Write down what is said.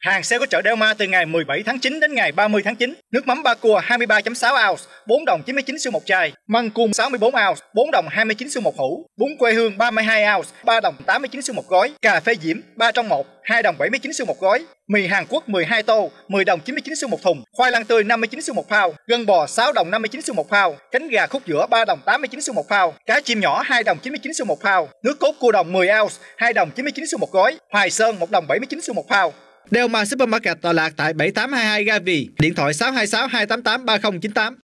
Hàng xe có chợ Del Mar từ ngày 17 tháng 9 đến ngày 30 tháng 9. Nước mắm ba cua 23.6 ounce, 4 đồng 99 xu một chai. Măng cung 64 ounce, 4 đồng 29 xu một hũ. Bún quê hương 32 ounce, 3 đồng 89 xu một gói. Cà phê diễm 3 trong 1, 2 đồng 79 xu một gói. Mì Hàn Quốc 12 tô, 10 đồng 99 xu một thùng. Khoai lang tươi 59 xu một pound, gân bò 6 đồng 59 xu một pound, cánh gà khúc giữa 3 đồng 89 xu một pound, cá chim nhỏ 2 đồng 99 xu một pound, nước cốt cua đồng 10 ounce, 2 đồng 99 xu một gói. Hoài sơn 1 đồng 79 xu một pound. Delma Supermarket tọa lạc tại 7822 Gavi, điện thoại 626 288 3098.